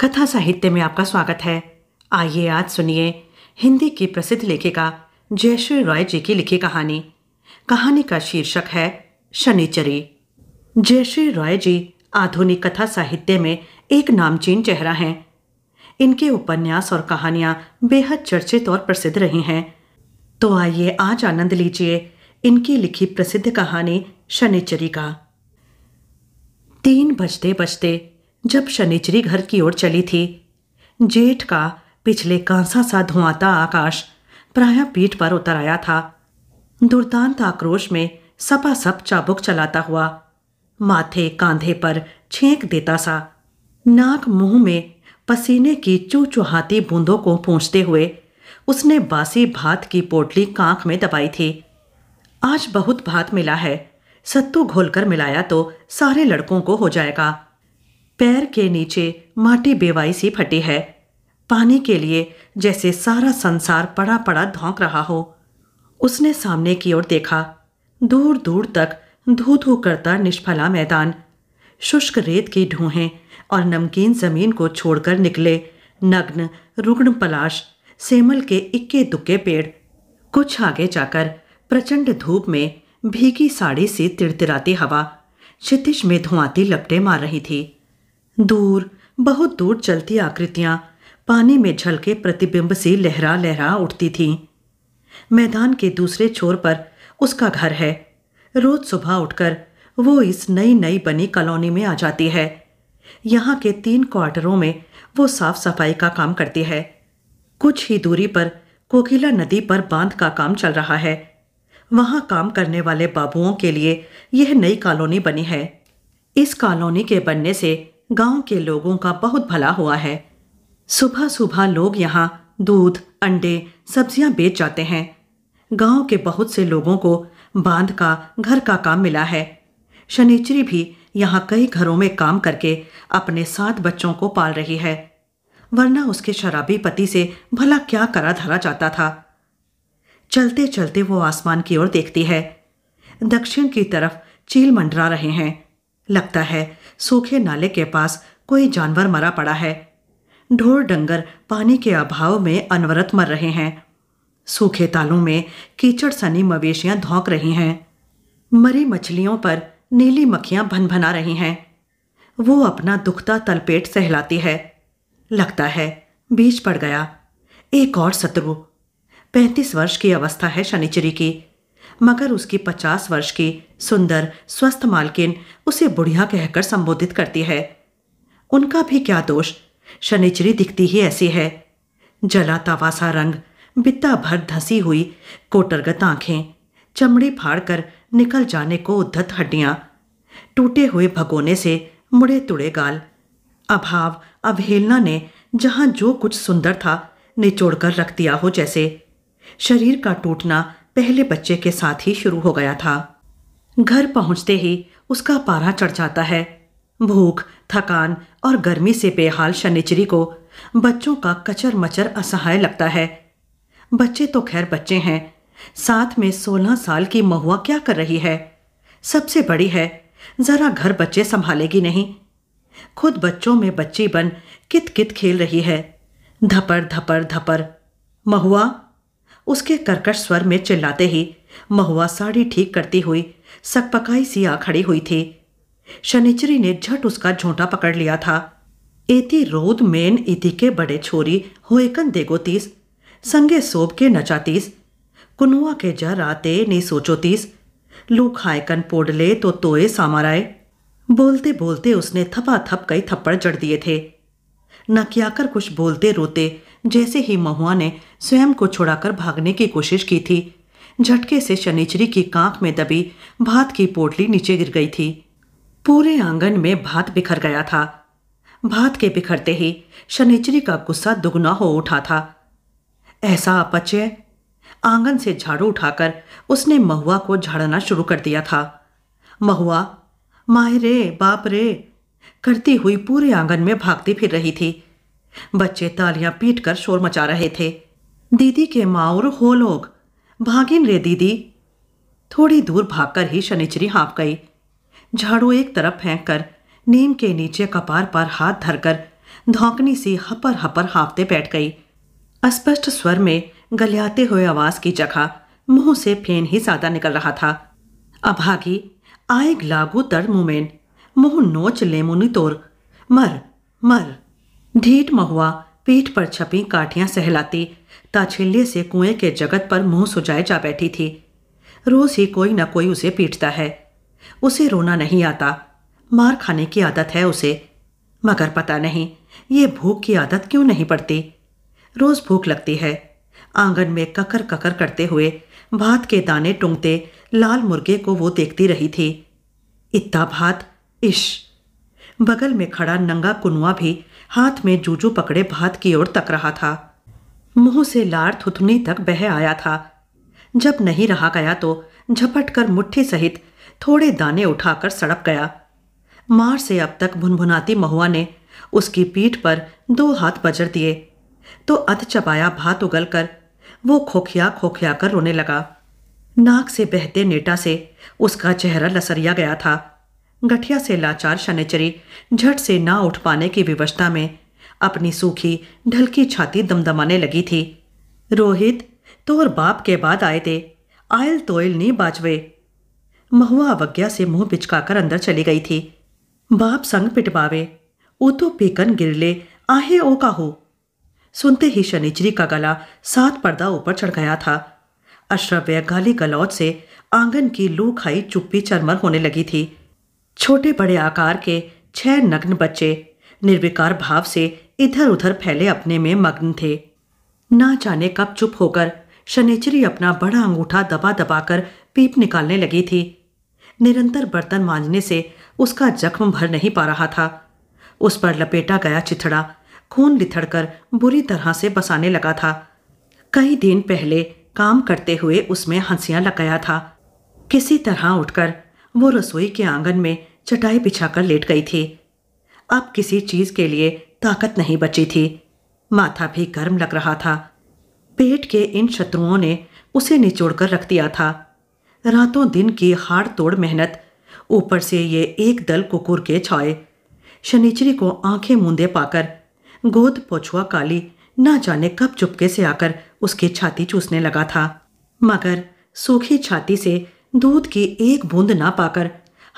कथा साहित्य में आपका स्वागत है आइए आज सुनिए हिंदी की प्रसिद्ध लेखिका जयश्री रॉय जी की लिखी कहानी कहानी का शीर्षक है शनिचरी जयश्री रॉय जी आधुनिक कथा साहित्य में एक नामचीन चेहरा हैं इनके उपन्यास और कहानियाँ बेहद चर्चित और प्रसिद्ध रही हैं तो आइए आज आनंद लीजिए इनकी लिखी प्रसिद्ध कहानी शनिचरी का तीन बजते बजते जब शनिचरी घर की ओर चली थी जेठ का पिछले कांसा सा धुआंता आकाश प्राय पीठ पर उतर आया था दुर्दांत आक्रोश में सपा सप चाबुक चलाता हुआ माथे कांधे पर छेंक देता सा नाक मुंह में पसीने की चूचुहाती बूंदों को पूछते हुए उसने बासी भात की पोटली कांख में दबाई थी आज बहुत भात मिला है सत्तू घोलकर मिलाया तो सारे लड़कों को हो जाएगा पैर के नीचे माटी बेवाई सी फटी है पानी के लिए जैसे सारा संसार पड़ा पड़ा धोंक रहा हो उसने सामने की ओर देखा दूर दूर तक धू धू करता निष्फला मैदान शुष्क रेत की ढूहें और नमकीन जमीन को छोड़कर निकले नग्न रुग्ण पलाश सेमल के इक्के दुक्के पेड़ कुछ आगे जाकर प्रचंड धूप में भीगी साड़ी सी तिरतिराती हवा क्षितिश में धुआंती लपटे मार रही थी दूर बहुत दूर चलती आकृतियां पानी में झलके प्रतिबिंब से लहरा लहरा उठती थीं मैदान के दूसरे छोर पर उसका घर है रोज सुबह उठकर वो इस नई नई बनी कॉलोनी में आ जाती है यहाँ के तीन क्वार्टरों में वो साफ सफाई का काम करती है कुछ ही दूरी पर कोकिला नदी पर बांध का काम चल रहा है वहाँ काम करने वाले बाबुओं के लिए यह नई कॉलोनी बनी है इस कॉलोनी के बनने से गांव के लोगों का बहुत भला हुआ है सुबह सुबह लोग यहाँ दूध अंडे सब्जियां बेच जाते हैं गांव के बहुत से लोगों को बांध का घर का काम मिला है शनिचरी भी यहाँ कई घरों में काम करके अपने सात बच्चों को पाल रही है वरना उसके शराबी पति से भला क्या करा धरा जाता था चलते चलते वो आसमान की ओर देखती है दक्षिण की तरफ चील मंडरा रहे हैं लगता है सूखे नाले के पास कोई जानवर मरा पड़ा है ढोर डंगर पानी के अभाव में अनवरत मर रहे हैं सूखे तालों में कीचड़ सनी मवेशियां धौंक रही हैं मरी मछलियों पर नीली मक्खियां भनभना रही हैं वो अपना दुखता तलपेट सहलाती है लगता है बीज पड़ गया एक और शत्रु पैंतीस वर्ष की अवस्था है शनिचरी की मगर उसकी पचास वर्ष की सुंदर स्वस्थ मालकिन उसे बुढ़िया कहकर संबोधित करती है उनका भी क्या दोष शनिचरी दिखती ही ऐसी है जला तवासा रंग बित्ता भर धसी हुई कोटरगत आंखें चमड़ी फाड़ कर निकल जाने को उद्धत हड्डियां टूटे हुए भगोने से मुड़े तुड़े गाल अभाव अवहेलना ने जहां जो कुछ सुंदर था निचोड़कर रख दिया हो जैसे शरीर का टूटना पहले बच्चे के साथ ही शुरू हो गया था घर पहुंचते ही उसका पारा चढ़ जाता है भूख थकान और गर्मी से बेहाल शनिचरी को बच्चों का कचर मचर असहाय लगता है बच्चे तो खैर बच्चे हैं साथ में सोलह साल की महुआ क्या कर रही है सबसे बड़ी है जरा घर बच्चे संभालेगी नहीं खुद बच्चों में बच्ची बन कित कित खेल रही है धपर धपर धपर महुआ उसके कर्कश स्वर में चिल्लाते ही महुआ साड़ी ठीक करती हुई सकपकाई सी आ खड़ी हुई थी शनिचरी ने झट उसका झोंटा पकड़ लिया था एति रोद मेन इति के बड़े छोरी होयकन देगोतीस संगे सोब के नचातीस कुनुआ के जर आते नी सोचोतीस लू खायकन पोडले तो तोए सामाराए बोलते बोलते उसने थपा थप कई थप्पड़ जड़ दिए थे न क्या कर कुछ बोलते रोते जैसे ही महुआ ने स्वयं को छुड़ाकर भागने की कोशिश की थी झटके से शनिचरी की कांख में दबी भात की पोटली नीचे गिर गई थी पूरे आंगन में भात बिखर गया था भात के बिखरते ही शनिचरी का गुस्सा दुगना हो उठा था ऐसा अपचय आंगन से झाड़ू उठाकर उसने महुआ को झाड़ना शुरू कर दिया था महुआ माए रे बाप रे करती हुई पूरे आंगन में भागती फिर रही थी बच्चे तालियां पीट कर शोर मचा रहे थे दीदी के माओर हो लोग भागिन रे दीदी थोड़ी दूर भागकर ही शनिचरी हाँप गई झाड़ू एक तरफ फेंक कर नीम के नीचे कपार पर हाथ धरकर धोकनी सी हपर हपर हाँपते बैठ गई अस्पष्ट स्वर में गलियाते हुए आवाज की जगह मुंह से फेन ही ज्यादा निकल रहा था अभागी आए लागू तर मुमेन मुंह नोच लेमुनी तोर मर मर ढीठ महुआ पीठ पर छपी काठियां सहलाती ताछिल्ले से कुएं के जगत पर मुंह सुजाए जा बैठी थी रोज ही कोई न कोई उसे पीटता है उसे रोना नहीं आता मार खाने की आदत है उसे मगर पता नहीं ये भूख की आदत क्यों नहीं पड़ती रोज भूख लगती है आंगन में ककर ककर करते हुए भात के दाने टूंगते लाल मुर्गे को वो देखती रही थी इत्ता भात इश बगल में खड़ा नंगा कुनुआ भी हाथ में जूजू पकड़े भात की ओर तक रहा था मुंह से लार थुथनी तक बह आया था जब नहीं रहा गया तो झपट कर मुठ्ठी सहित थोड़े दाने उठाकर सड़प गया मार से अब तक भुनभुनाती महुआ ने उसकी पीठ पर दो हाथ बजर दिए तो अध चबाया भात उगल कर वो खोखिया खोखिया कर रोने लगा नाक से बहते नेटा से उसका चेहरा लसरिया गया था गठिया से लाचार शनिचरी झट से ना उठ पाने की विवशता में अपनी सूखी ढलकी छाती दमदमाने लगी थी रोहित तो और बाप के बाद आए थे आयल तोयल नहीं बाजवे महुआ अवज्ञा से मुंह बिचकाकर अंदर चली गई थी बाप संग पिटवावे ओ तो पीकन गिरले आहे ओ का हो सुनते ही शनिचरी का गला सात पर्दा ऊपर चढ़ गया था अश्रव्य गाली गलौज से आंगन की लू खाई चुप्पी चरमर होने लगी थी छोटे बड़े आकार के छह नग्न बच्चे निर्विकार भाव से इधर उधर फैले अपने में मग्न थे ना जाने कब चुप होकर शनिचरी अपना बड़ा अंगूठा दबा दबा कर पीप निकालने लगी थी निरंतर बर्तन मांजने से उसका जख्म भर नहीं पा रहा था उस पर लपेटा गया चिथड़ा खून लिथड़कर बुरी तरह से बसाने लगा था कई दिन पहले काम करते हुए उसमें हंसियां लगाया था किसी तरह उठकर वो रसोई के आंगन में चटाई बिछाकर लेट गई थी अब किसी चीज़ के लिए ताकत नहीं बची थी माथा भी गर्म लग रहा था पेट के इन शत्रुओं ने उसे निचोड़ कर रख दिया था रातों दिन की हाड़ तोड़ मेहनत ऊपर से ये एक दल कुकुर के छाए शनिचरी को आंखें मूंदे पाकर गोद पोछुआ काली ना जाने कब चुपके से आकर उसकी छाती चूसने लगा था मगर सूखी छाती से दूध की एक बूंद ना पाकर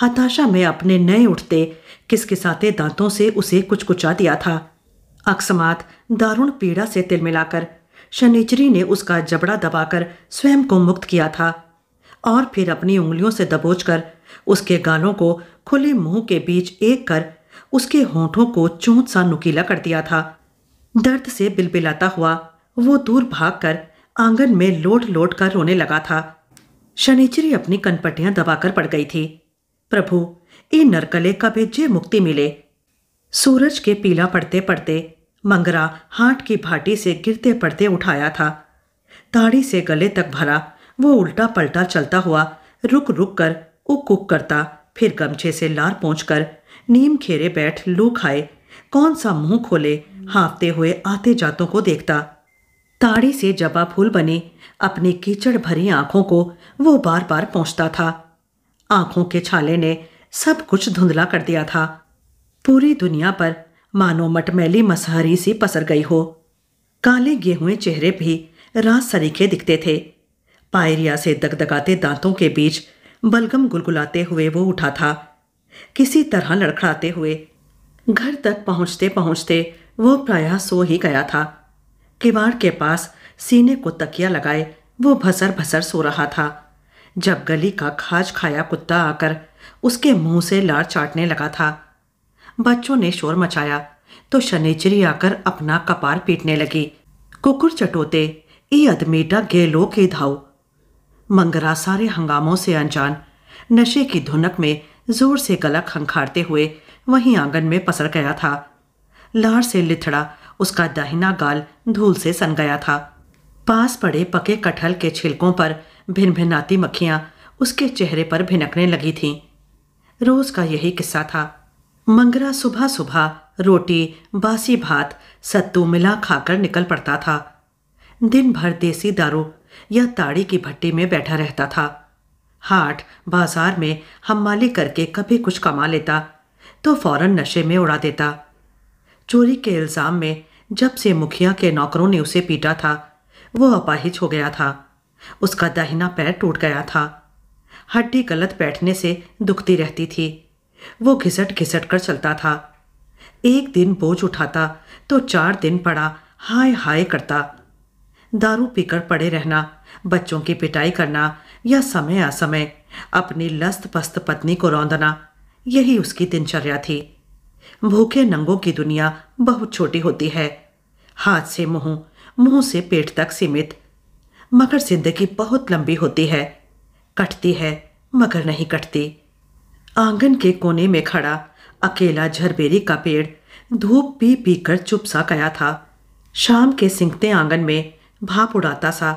हताशा में अपने नए उठते किसकिसाते दांतों से उसे कुछ कुचा दिया था अकस्मात दारुण पीड़ा से तिल मिलाकर शनिचरी ने उसका जबड़ा दबाकर स्वयं को मुक्त किया था और फिर अपनी उंगलियों से दबोचकर उसके गालों को खुले मुंह के बीच एक कर उसके होठों को चूंत सा नुकीला कर दिया था दर्द से बिलबिलाता हुआ वो दूर भागकर आंगन में लोट लोट कर रोने लगा था शनिचरी अपनी कनपटियां दबाकर पड़ गई थी प्रभु ई नरकले का भी जे मुक्ति मिले सूरज के पीला पड़ते पड़ते मंगरा हाट की भाटी से गिरते पड़ते उठाया था ताड़ी से गले तक भरा वो उल्टा पलटा चलता हुआ रुक रुक कर उक उक करता फिर गमछे से लार पहुँच कर नीम खेरे बैठ लू खाए कौन सा मुंह खोले हाँफते हुए आते जातों को देखता ताड़ी से जबा फूल बनी अपनी कीचड़ भरी आंखों को वो बार बार पहुंचता था आंखों के छाले ने सब कुछ धुंधला कर दिया था पूरी दुनिया पर मानो मटमैली मसहरी सी पसर गई हो काले गेहुए चेहरे भी रात सरीखे दिखते थे पायरिया से दगदगाते दांतों के बीच बलगम गुलगुलाते हुए वो उठा था किसी तरह लड़खड़ाते हुए घर तक पहुंचते पहुंचते वो प्रायः सो ही गया था किवाड़ के पास सीने को तकिया लगाए वो भसर भसर सो रहा था जब गली का खाज खाया कुत्ता आकर उसके मुंह से लार चाटने लगा था बच्चों ने शोर मचाया तो शनेचरी आकर अपना कपार पीटने लगी कुकुर चटोते ई अदमीटा गेलो के धाओ मंगरा सारे हंगामों से अनजान नशे की धुनक में जोर से गला खंखारते हुए वहीं आंगन में पसर गया था लार से लिथड़ा उसका दाहिना गाल धूल से सन गया था पास पड़े पके कटहल के छिलकों पर भिन भिनाती मक्खियाँ उसके चेहरे पर भिनकने लगी थीं रोज का यही किस्सा था मंगरा सुबह सुबह रोटी बासी भात सत्तू मिला खाकर निकल पड़ता था दिन भर देसी दारू या ताड़ी की भट्टी में बैठा रहता था हाट बाजार में हमाली करके कभी कुछ कमा लेता तो फौरन नशे में उड़ा देता चोरी के इल्ज़ाम में जब से मुखिया के नौकरों ने उसे पीटा था वो अपाहिज हो गया था उसका दाहिना पैर टूट गया था हड्डी गलत बैठने से दुखती रहती थी वो घिसट घिसट कर चलता था एक दिन बोझ उठाता तो चार दिन पड़ा हाय हाय करता दारू पीकर पड़े रहना बच्चों की पिटाई करना या समय असमय अपनी लस्त पस्त पत्नी को रौंदना यही उसकी दिनचर्या थी भूखे नंगों की दुनिया बहुत छोटी होती है हाथ से मुंह मुंह से पेट तक सीमित मगर जिंदगी बहुत लंबी होती है कटती है मगर नहीं कटती आंगन के कोने में खड़ा अकेला झरबेरी का पेड़ धूप पी पी कर चुप सा गया था शाम के सिंकते आंगन में भाप उड़ाता सा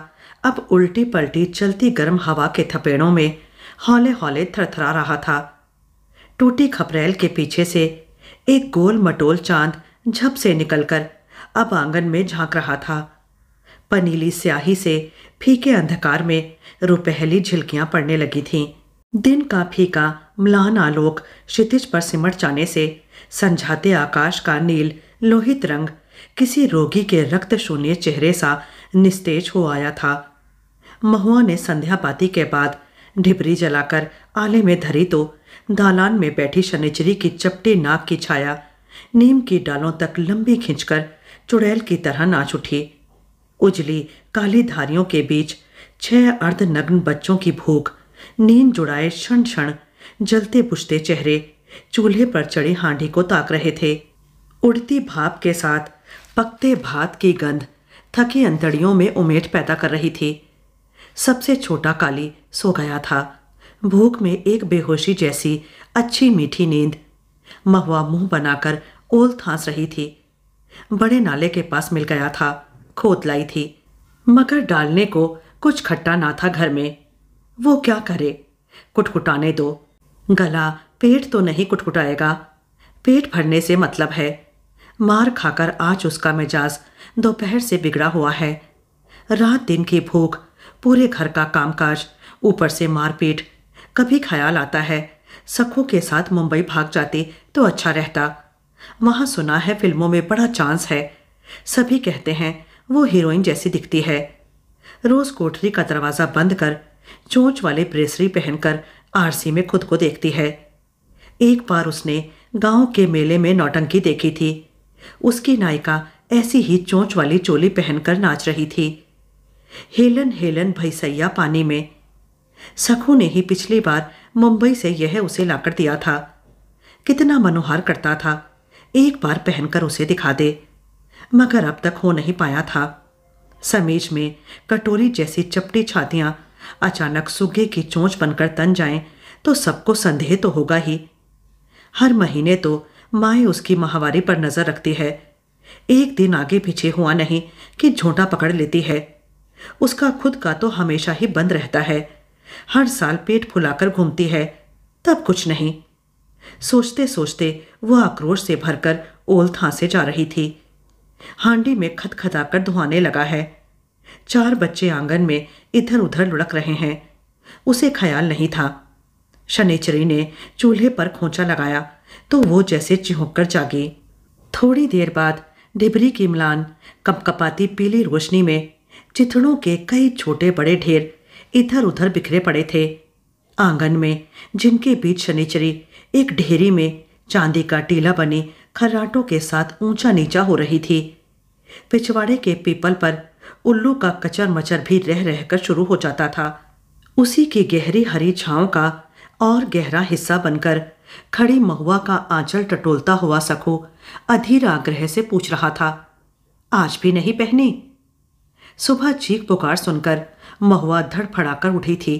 अब उल्टी पलटी चलती गर्म हवा के थपेड़ों में हौले हौले थरथरा रहा था टूटी खपरेल के पीछे से एक गोल मटोल चांद झप से निकलकर अब आंगन में झांक रहा था पनीली स्याही से फीके अंधकार में रुपहली झिलकियां पड़ने लगी थीं दिन का फीका म्लान आलोक क्षितिज पर सिमट जाने से संझाते आकाश का नील लोहित रंग किसी रोगी के रक्त शून्य चेहरे सा निस्तेज हो आया था महुआ ने संध्या पाती के बाद ढिबरी जलाकर आले में धरी तो दालान में बैठी शनिचरी की चपटी नाक की छाया नीम की डालों तक लंबी खींचकर चुड़ैल की तरह नाच उठी उजली काली धारियों के बीच छह अर्ध नग्न बच्चों की भूख नींद जुड़ाए क्षण क्षण जलते बुझते चेहरे चूल्हे पर चढ़ी हांडी को ताक रहे थे उड़ती भाप के साथ पकते भात की गंध थकी अंतड़ियों में उमेट पैदा कर रही थी सबसे छोटा काली सो गया था भूख में एक बेहोशी जैसी अच्छी मीठी नींद महुआ मुंह बनाकर ओल थांस रही थी बड़े नाले के पास मिल गया था खोद लाई थी मगर डालने को कुछ खट्टा ना था घर में वो क्या करे कुटकुटाने दो गला पेट तो नहीं कुटकुटाएगा पेट भरने से मतलब है मार खाकर आज उसका मिजाज दोपहर से बिगड़ा हुआ है रात दिन की भूख पूरे घर का कामकाज ऊपर से मारपीट कभी ख्याल आता है सखों के साथ मुंबई भाग जाती तो अच्छा रहता वहां सुना है फिल्मों में बड़ा चांस है सभी कहते हैं वो हीरोइन जैसी दिखती है रोज़ कोठरी का दरवाज़ा बंद कर चोंच वाले ब्रेसरी पहनकर आरसी में खुद को देखती है एक बार उसने गांव के मेले में नौटंकी देखी थी उसकी नायिका ऐसी ही चोंच वाली चोली पहनकर नाच रही थी हेलन हेलन भैसैया पानी में सखू ने ही पिछली बार मुंबई से यह उसे लाकर दिया था कितना मनोहार करता था एक बार पहनकर उसे दिखा दे मगर अब तक हो नहीं पाया था समीज में कटोरी जैसी चपटी छातियां अचानक सुगे की चोंच बनकर तन जाएं तो सबको संदेह तो होगा ही हर महीने तो माए उसकी माहवारी पर नजर रखती है एक दिन आगे पीछे हुआ नहीं कि झोंटा पकड़ लेती है उसका खुद का तो हमेशा ही बंद रहता है हर साल पेट फुलाकर घूमती है तब कुछ नहीं सोचते सोचते वह आक्रोश से भरकर ओल थांसे जा रही थी हांडी में खतखताकर धुआने लगा है चार बच्चे आंगन में इधर उधर लुढ़क रहे हैं उसे ख्याल नहीं था शनिचरी ने चूल्हे पर खोचा लगाया तो वो जैसे चिहक कर जागी थोड़ी देर बाद डिबरी की मलान कपकपाती पीली रोशनी में चिथड़ों के कई छोटे बड़े ढेर इधर उधर बिखरे पड़े थे आंगन में जिनके बीच शनिचरी एक ढेरी में चांदी का टीला बने खर्राटों के साथ ऊंचा नीचा हो रही थी पिछवाड़े के पीपल पर उल्लू का कचर मचर भी रह रहकर शुरू हो जाता था उसी की गहरी हरी छाव का और गहरा हिस्सा बनकर खड़ी महुआ का आंचल टटोलता हुआ सखो अधीर आग्रह से पूछ रहा था आज भी नहीं पहनी सुबह चीख पुकार सुनकर महुआ धड़फड़ाकर उठी थी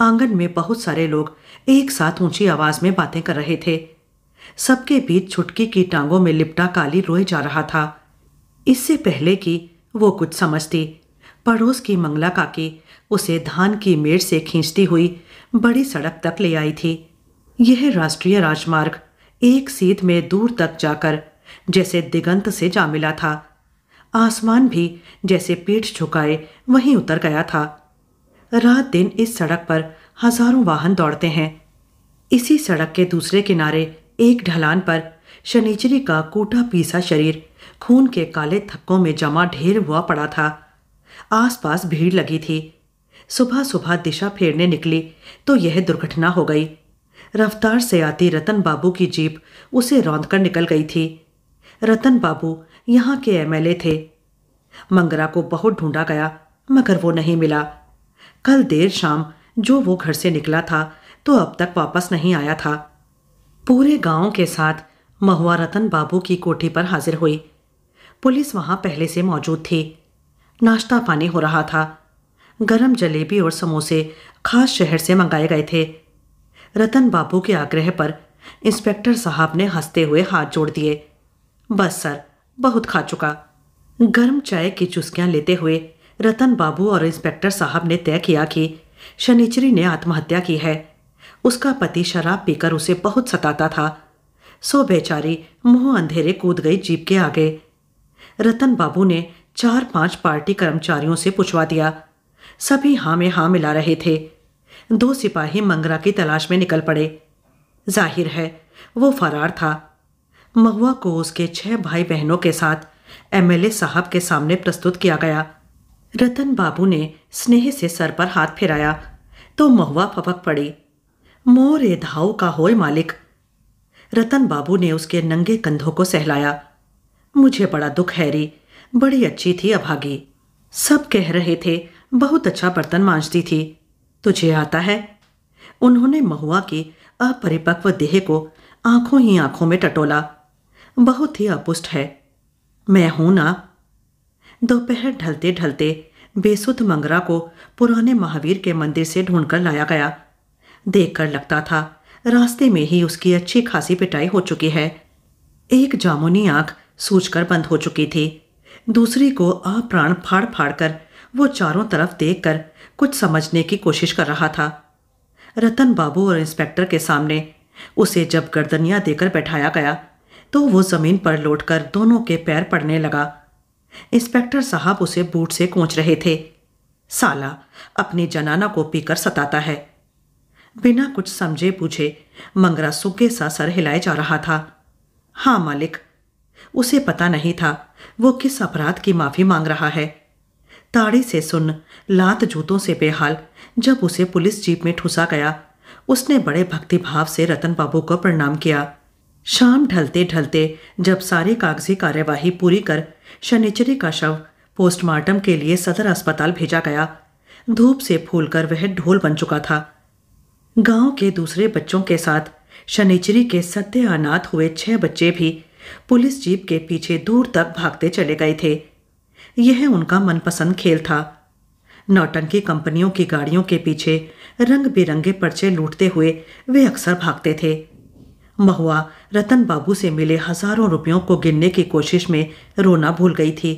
आंगन में बहुत सारे लोग एक साथ ऊंची आवाज में बातें कर रहे थे सबके बीच छुटकी की टांगों में लिपटा काली रोए जा रहा था इससे पहले कि वो कुछ समझती पड़ोस की मंगला काकी उसे धान की मेड़ से खींचती हुई बड़ी सड़क तक ले आई थी यह राष्ट्रीय राजमार्ग एक सीध में दूर तक जाकर जैसे दिगंत से जा मिला था आसमान भी जैसे पीठ झुकाए वहीं उतर गया था रात दिन इस सड़क पर हजारों वाहन दौड़ते हैं इसी सड़क के दूसरे किनारे एक ढलान पर शनिचरी का कोटा पीसा शरीर खून के काले थक्कों में जमा ढेर हुआ पड़ा था आसपास भीड़ लगी थी सुबह सुबह दिशा फेरने निकली तो यह दुर्घटना हो गई रफ्तार से आती रतन बाबू की जीप उसे रौंद कर निकल गई थी रतन बाबू यहाँ के एमएलए थे मंगरा को बहुत ढूंढा गया मगर वो नहीं मिला कल देर शाम जो वो घर से निकला था तो अब तक वापस नहीं आया था पूरे गांव के साथ महुआ रतन बाबू की कोठी पर हाजिर हुई पुलिस वहां पहले से मौजूद थी नाश्ता पानी हो रहा था गरम जलेबी और समोसे खास शहर से मंगाए गए थे रतन बाबू के आग्रह पर इंस्पेक्टर साहब ने हंसते हुए हाथ जोड़ दिए बस सर बहुत खा चुका गर्म चाय की चुस्कियां लेते हुए रतन बाबू और इंस्पेक्टर साहब ने तय किया कि शनिचरी ने आत्महत्या की है उसका पति शराब पीकर उसे बहुत सताता था सो बेचारी मुंह अंधेरे कूद गई जीप के आगे रतन बाबू ने चार पांच पार्टी कर्मचारियों से पूछवा दिया सभी हाँ में हाँ मिला रहे थे दो सिपाही मंगरा की तलाश में निकल पड़े जाहिर है वो फरार था महुआ को उसके छह भाई बहनों के साथ एमएलए साहब के सामने प्रस्तुत किया गया रतन बाबू ने स्नेह से सर पर हाथ फिराया तो महुआ फपक पड़ी मोरे धाव का होय मालिक रतन बाबू ने उसके नंगे कंधों को सहलाया मुझे बड़ा दुख है बड़ी अच्छी थी अभागी सब कह रहे थे बहुत अच्छा बर्तन मांझती थी तुझे आता है उन्होंने महुआ की अपरिपक्व देह को आंखों ही आंखों में टटोला बहुत ही अपुष्ट है मैं हूं ना दोपहर ढलते ढलते बेसुध मंगरा को पुराने महावीर के मंदिर से ढूंढकर लाया गया देखकर लगता था रास्ते में ही उसकी अच्छी खासी पिटाई हो चुकी है एक जामुनी आंख सूझकर बंद हो चुकी थी दूसरी को आ प्राण फाड़ फाड़ कर वो चारों तरफ देख कर कुछ समझने की कोशिश कर रहा था रतन बाबू और इंस्पेक्टर के सामने उसे जब गर्दनियां देकर बैठाया गया तो वो ज़मीन पर लौटकर दोनों के पैर पड़ने लगा इंस्पेक्टर साहब उसे बूट से कोच रहे थे साला अपनी जनाना को पीकर सताता है बिना कुछ समझे पूछे मंगरा सुखे सा सर हिलाए जा रहा था हाँ मालिक उसे पता नहीं था वो किस अपराध की माफ़ी मांग रहा है ताड़ी से सुन लात जूतों से बेहाल जब उसे पुलिस जीप में ठुसा गया उसने बड़े भक्तिभाव से रतन बाबू को प्रणाम किया शाम ढलते ढलते जब सारी कागजी कार्यवाही पूरी कर शनिचरी का शव पोस्टमार्टम के लिए सदर अस्पताल भेजा गया धूप से फूलकर वह ढोल बन चुका था गांव के दूसरे बच्चों के साथ शनिचरी के सत्य अनाथ हुए छह बच्चे भी पुलिस जीप के पीछे दूर तक भागते चले गए थे यह उनका मनपसंद खेल था नौटंकी कंपनियों की गाड़ियों के पीछे रंग बिरंगे पर्चे लूटते हुए वे अक्सर भागते थे महुआ रतन बाबू से मिले हजारों रुपयों को गिनने की कोशिश में रोना भूल गई थी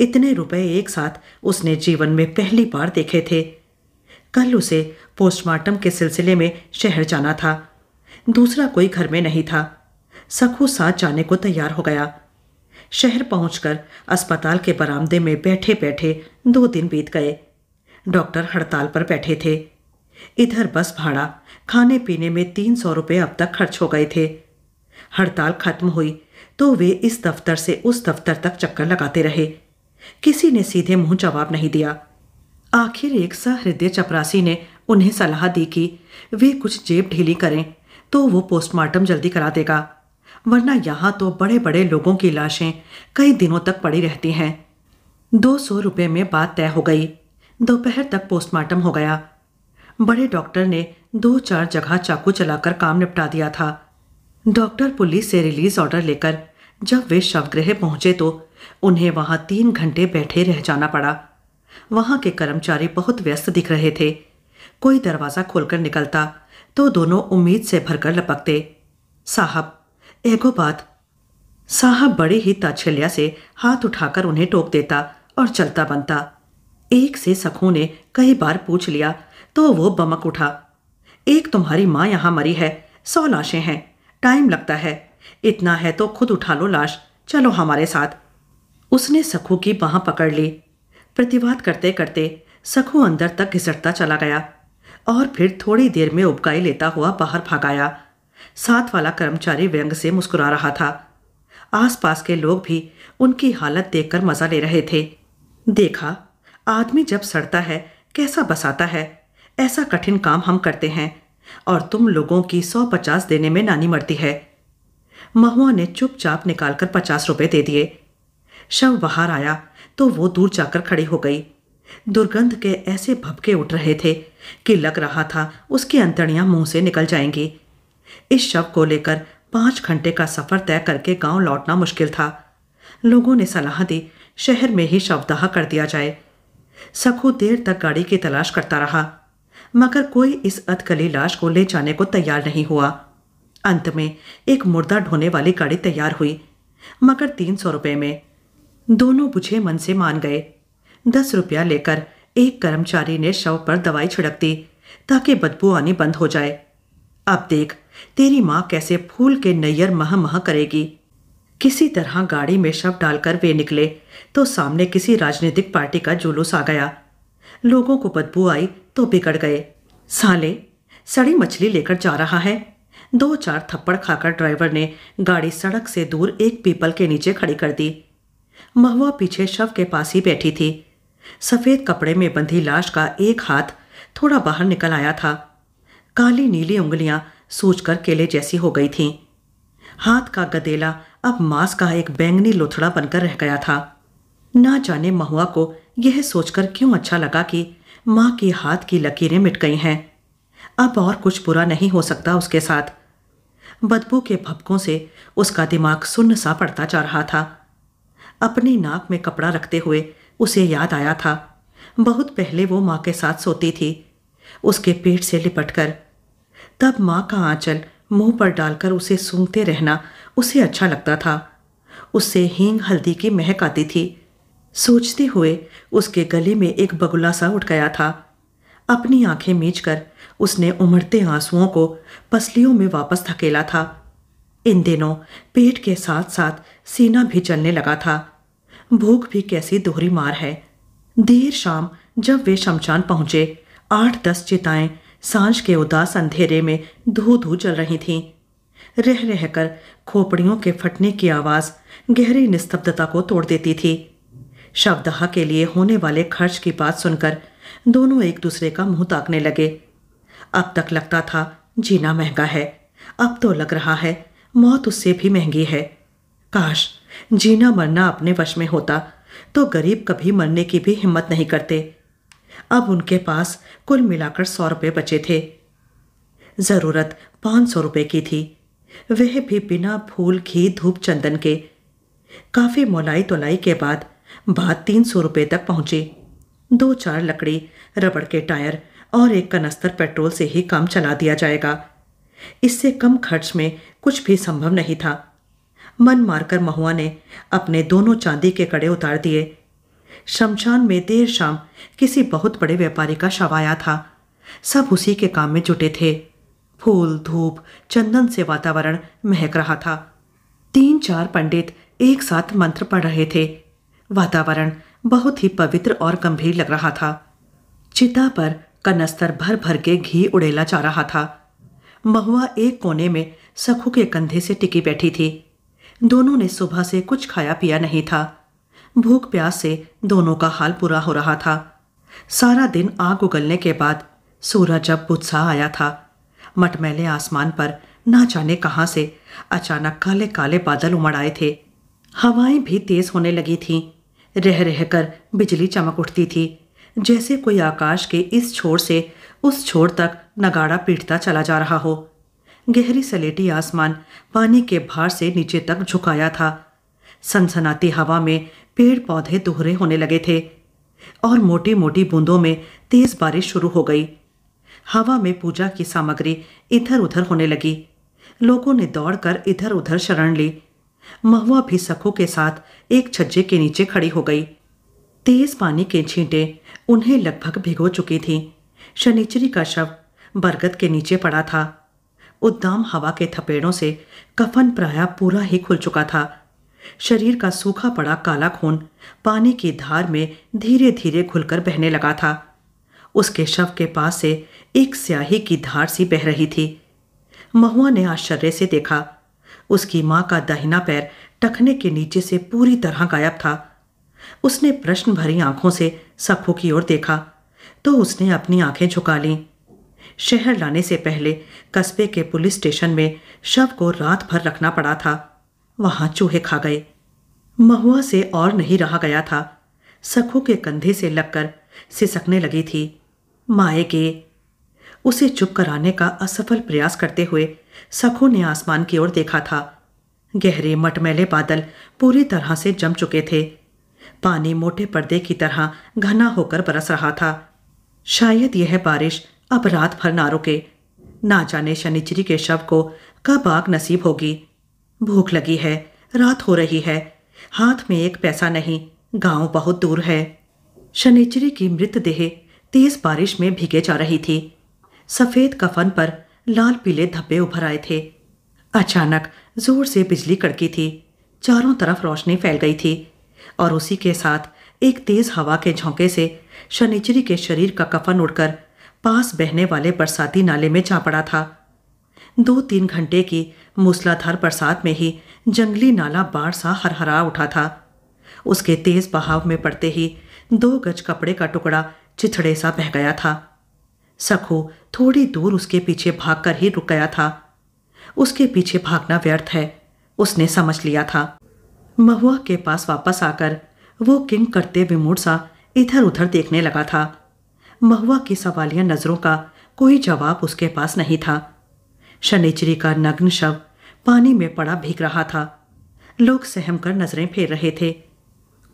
इतने रुपए एक साथ उसने जीवन में पहली बार देखे थे कल उसे पोस्टमार्टम के सिलसिले में शहर जाना था दूसरा कोई घर में नहीं था सखू साथ जाने को तैयार हो गया शहर पहुंचकर अस्पताल के बरामदे में बैठे बैठे दो दिन बीत गए डॉक्टर हड़ताल पर बैठे थे इधर बस भाड़ा खाने पीने में तीन सौ रुपये अब तक खर्च हो गए थे हड़ताल खत्म हुई तो वे इस दफ्तर से उस दफ्तर तक चक्कर लगाते रहे किसी ने सीधे मुंह जवाब नहीं दिया आखिर एक सहृदय चपरासी ने उन्हें सलाह दी कि वे कुछ जेब ढीली करें तो वो पोस्टमार्टम जल्दी करा देगा वरना यहाँ तो बड़े बड़े लोगों की लाशें कई दिनों तक पड़ी रहती हैं दो सौ रुपये में बात तय हो गई दोपहर तक पोस्टमार्टम हो गया बड़े डॉक्टर ने दो चार जगह चाकू चलाकर काम निपटा दिया था डॉक्टर पुलिस से रिलीज ऑर्डर लेकर जब वे शवगृह पहुंचे तो उन्हें वहां तीन घंटे बैठे रह जाना पड़ा वहां के कर्मचारी बहुत व्यस्त दिख रहे थे कोई दरवाज़ा खोलकर निकलता तो दोनों उम्मीद से भरकर लपकते साहब एगो बात साहब बड़े ही ताछल्या से हाथ उठाकर उन्हें टोक देता और चलता बनता एक से सखों ने कई बार पूछ लिया तो वो बमक उठा एक तुम्हारी माँ यहाँ मरी है सौ लाशें हैं टाइम लगता है इतना है तो खुद उठा लो लाश चलो हमारे साथ उसने सखू की बाह पकड़ ली प्रतिवाद करते करते सखू अंदर तक घिसटता चला गया और फिर थोड़ी देर में उबकाई लेता हुआ बाहर भागाया साथ वाला कर्मचारी व्यंग से मुस्कुरा रहा था आसपास के लोग भी उनकी हालत देखकर मज़ा ले रहे थे देखा आदमी जब सड़ता है कैसा बसाता है ऐसा कठिन काम हम करते हैं और तुम लोगों की सौ पचास देने में नानी मरती है महुआ ने चुपचाप निकालकर पचास रुपए दे दिए शव बाहर आया तो वो दूर जाकर खड़ी हो गई दुर्गंध के ऐसे भपके उठ रहे थे कि लग रहा था उसकी अंतड़ियां मुंह से निकल जाएंगी इस शव को लेकर पांच घंटे का सफ़र तय करके गांव लौटना मुश्किल था लोगों ने सलाह दी शहर में ही शवदाह कर दिया जाए सखू देर तक गाड़ी की तलाश करता रहा मगर कोई इस अधकली लाश को ले जाने को तैयार नहीं हुआ अंत में एक मुर्दा ढोने वाली गाड़ी तैयार हुई मगर तीन सौ रुपये में दोनों बुझे मन से मान गए दस रुपया लेकर एक कर्मचारी ने शव पर दवाई छिड़क दी ताकि बदबू आनी बंद हो जाए अब देख तेरी माँ कैसे फूल के नैयर मह मह करेगी किसी तरह गाड़ी में शव डालकर वे निकले तो सामने किसी राजनीतिक पार्टी का जुलूस आ गया लोगों को बदबू आई तो बिगड़ गए साले सड़ी मछली लेकर जा रहा है दो चार थप्पड़ खाकर ड्राइवर ने गाड़ी सड़क से दूर एक पीपल के नीचे खड़ी कर दी महुआ पीछे शव के पास ही बैठी थी सफ़ेद कपड़े में बंधी लाश का एक हाथ थोड़ा बाहर निकल आया था काली नीली उंगलियां सूचकर केले जैसी हो गई थीं हाथ का गदेला अब मांस का एक बैंगनी लोथड़ा बनकर रह गया था ना जाने महुआ को यह सोचकर क्यों अच्छा लगा कि माँ के हाथ की लकीरें मिट गई हैं अब और कुछ बुरा नहीं हो सकता उसके साथ बदबू के भपकों से उसका दिमाग सुन्न सा पड़ता जा रहा था अपनी नाक में कपड़ा रखते हुए उसे याद आया था बहुत पहले वो माँ के साथ सोती थी उसके पेट से लिपट कर तब माँ का आंचल मुंह पर डालकर उसे सूंघते रहना उसे अच्छा लगता था उससे हींग हल्दी की महक आती थी सोचते हुए उसके गले में एक बगुला सा उठ गया था अपनी आंखें कर उसने उमड़ते आंसुओं को पसलियों में वापस धकेला था इन दिनों पेट के साथ साथ सीना भी चलने लगा था भूख भी कैसी दोहरी मार है देर शाम जब वे शमशान पहुंचे आठ दस चिताएं सांझ के उदास अंधेरे में धू धू चल रही थीं रह रहकर खोपड़ियों के फटने की आवाज़ गहरी निस्तब्धता को तोड़ देती थी शवदहा के लिए होने वाले खर्च की बात सुनकर दोनों एक दूसरे का मुंह ताकने लगे अब तक लगता था जीना महंगा है अब तो लग रहा है मौत उससे भी महंगी है काश जीना मरना अपने वश में होता तो गरीब कभी मरने की भी हिम्मत नहीं करते अब उनके पास कुल मिलाकर सौ रुपये बचे थे ज़रूरत पांच सौ रुपये की थी वह भी बिना फूल घी धूप चंदन के काफ़ी मोलाई तोलाई के बाद बाद तीन सौ रुपये तक पहुंचे दो चार लकड़ी रबड़ के टायर और एक कनस्तर पेट्रोल से ही काम चला दिया जाएगा इससे कम खर्च में कुछ भी संभव नहीं था मन मारकर महुआ ने अपने दोनों चांदी के कड़े उतार दिए शमशान में देर शाम किसी बहुत बड़े व्यापारी का शव आया था सब उसी के काम में जुटे थे फूल धूप चंदन से वातावरण महक रहा था तीन चार पंडित एक साथ मंत्र पढ़ रहे थे वातावरण बहुत ही पवित्र और गंभीर लग रहा था चिता पर कनस्तर भर भर के घी उड़ेला जा रहा था महुआ एक कोने में सखू के कंधे से टिकी बैठी थी दोनों ने सुबह से कुछ खाया पिया नहीं था भूख प्यास से दोनों का हाल बुरा हो रहा था सारा दिन आग उगलने के बाद सूरज अब बुत्सा आया था मटमैले आसमान पर ना जाने कहाँ से अचानक काले काले बादल उमड़ आए थे हवाएं भी तेज होने लगी थीं रह रह कर बिजली चमक उठती थी जैसे कोई आकाश के इस छोर से उस छोर तक नगाड़ा पीटता चला जा रहा हो गहरी सलेटी आसमान पानी के भार से नीचे तक झुकाया था सनसनाती हवा में पेड़ पौधे दोहरे होने लगे थे और मोटी मोटी बूंदों में तेज बारिश शुरू हो गई हवा में पूजा की सामग्री इधर उधर होने लगी लोगों ने दौड़कर इधर उधर शरण ली महुआ भी सखू के साथ एक छज्जे के नीचे खड़ी हो गई तेज पानी के छींटे उन्हें लगभग भिगो चुकी थी शनिचरी का शव बरगद के नीचे पड़ा था उद्दाम हवा के थपेड़ों से कफन प्राय पूरा ही खुल चुका था शरीर का सूखा पड़ा काला खून पानी की धार में धीरे धीरे घुलकर बहने लगा था उसके शव के पास से एक स्याही की धार सी बह रही थी महुआ ने आश्चर्य से देखा उसकी माँ का दाहिना पैर टखने के नीचे से पूरी तरह गायब था उसने प्रश्न भरी आंखों से सखू की ओर देखा तो उसने अपनी आंखें झुका ली शहर लाने से पहले कस्बे के पुलिस स्टेशन में शव को रात भर रखना पड़ा था वहां चूहे खा गए महुआ से और नहीं रहा गया था सखू के कंधे से लगकर सिसकने लगी थी माए के उसे चुप कराने का असफल प्रयास करते हुए सखू ने आसमान की ओर देखा था गहरे मटमैले बादल पूरी तरह से जम चुके थे पानी मोटे पर्दे की तरह घना होकर बरस रहा था शायद यह बारिश अब रात भर ना रुके ना जाने शनिचरी के शव को कब आग नसीब होगी भूख लगी है रात हो रही है हाथ में एक पैसा नहीं गांव बहुत दूर है शनिचरी की मृतदेह तेज बारिश में भीगे जा रही थी सफ़ेद कफन पर लाल पीले धब्बे उभर आए थे अचानक जोर से बिजली कड़की थी चारों तरफ रोशनी फैल गई थी और उसी के साथ एक तेज हवा के झोंके से शनिचरी के शरीर का कफन उड़कर पास बहने वाले बरसाती नाले में जा पड़ा था दो तीन घंटे की मूसलाधार बरसात में ही जंगली नाला बाढ़ सा हरहरा उठा था उसके तेज बहाव में पड़ते ही दो गज कपड़े का टुकड़ा चिथड़े सा बह गया था सखो थोड़ी दूर उसके पीछे भागकर ही रुक गया था उसके पीछे भागना व्यर्थ है उसने समझ लिया था महुआ के पास वापस आकर वो किंग करते विमूढ़ सा इधर उधर देखने लगा था महुआ की सवालिया नज़रों का कोई जवाब उसके पास नहीं था शनिचरी का नग्न शव पानी में पड़ा भीग रहा था लोग सहम कर नज़रें फेर रहे थे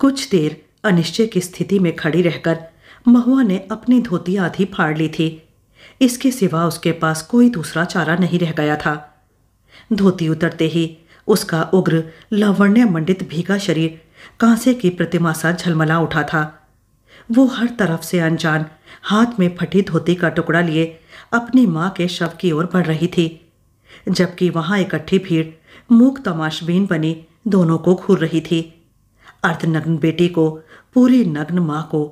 कुछ देर अनिश्चय की स्थिति में खड़ी रहकर महुआ ने अपनी धोती आधी फाड़ ली थी इसके सिवा उसके पास कोई दूसरा चारा नहीं रह गया था धोती उतरते ही उसका उग्र लवण्य मंडित भीगा शरीर कांसे की प्रतिमा सा झलमला उठा था वो हर तरफ से अनजान हाथ में फटी धोती का टुकड़ा लिए अपनी माँ के शव की ओर बढ़ रही थी जबकि वहाँ इकट्ठी भीड़ मूक तमाशबीन बनी दोनों को घूर रही थी अर्धनग्न बेटी को पूरी नग्न माँ को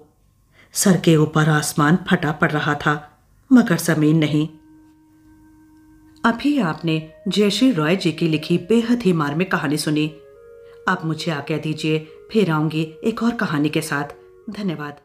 सर के ऊपर आसमान फटा पड़ रहा था मगर जमीन नहीं अभी आपने जयश्री रॉय जी की लिखी बेहद ही मार्मिक कहानी सुनी आप मुझे आज्ञा दीजिए फिर आऊंगी एक और कहानी के साथ धन्यवाद